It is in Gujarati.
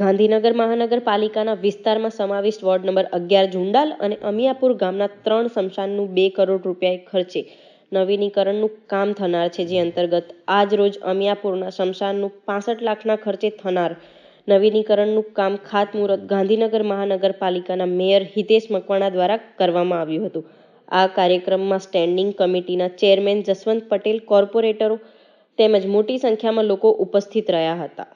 ગાંધીનગર મહાનગરપાલિકાના વિસ્તારમાં સમાવિષ્ટ વોર્ડ નંબર અગિયાર ઝુંડાલ અને અમિયાપુર ગામના ત્રણ શમશાનનું બે કરોડ રૂપિયા ખર્ચે નવીનીકરણનું કામ થનાર છે જે અંતર્ગત આજ રોજ અમિયાપુરના શમશાનનું પાસઠ લાખના ખર્ચે થનાર નવીનીકરણનું કામ ખાતમુહૂર્ત ગાંધીનગર મહાનગરપાલિકાના મેયર હિતેશ મકવાણા દ્વારા કરવામાં આવ્યું હતું આ કાર્યક્રમમાં સ્ટેન્ડિંગ કમિટીના ચેરમેન જસવંત પટેલ કોર્પોરેટરો તેમજ મોટી સંખ્યામાં લોકો ઉપસ્થિત રહ્યા હતા